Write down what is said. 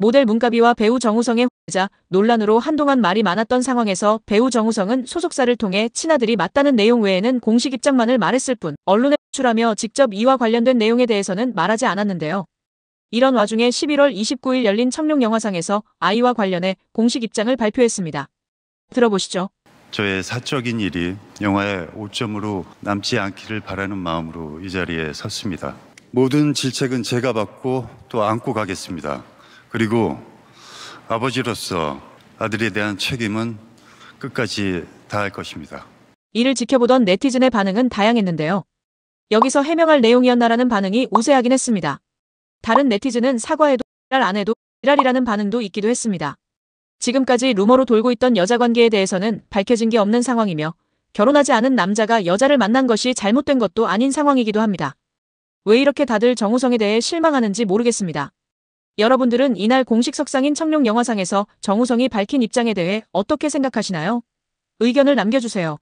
모델 문가비와 배우 정우성의 후자 논란으로 한동안 말이 많았던 상황에서 배우 정우성은 소속사를 통해 친아들이 맞다는 내용 외에는 공식 입장만을 말했을 뿐 언론에 호출하며 직접 이와 관련된 내용에 대해서는 말하지 않았는데요. 이런 와중에 11월 29일 열린 청룡영화상에서 아이와 관련해 공식 입장을 발표했습니다. 들어보시죠. 저의 사적인 일이 영화의 오점으로 남지 않기를 바라는 마음으로 이 자리에 섰습니다. 모든 질책은 제가 받고 또 안고 가겠습니다. 그리고 아버지로서 아들에 대한 책임은 끝까지 다할 것입니다. 이를 지켜보던 네티즌의 반응은 다양했는데요. 여기서 해명할 내용이었나라는 반응이 우세하긴 했습니다. 다른 네티즌은 사과해도 이랄 안 해도 이랄이라는 반응도 있기도 했습니다. 지금까지 루머로 돌고 있던 여자 관계에 대해서는 밝혀진 게 없는 상황이며 결혼하지 않은 남자가 여자를 만난 것이 잘못된 것도 아닌 상황이기도 합니다. 왜 이렇게 다들 정우성에 대해 실망하는지 모르겠습니다. 여러분들은 이날 공식석상인 청룡영화상에서 정우성이 밝힌 입장에 대해 어떻게 생각하시나요? 의견을 남겨주세요.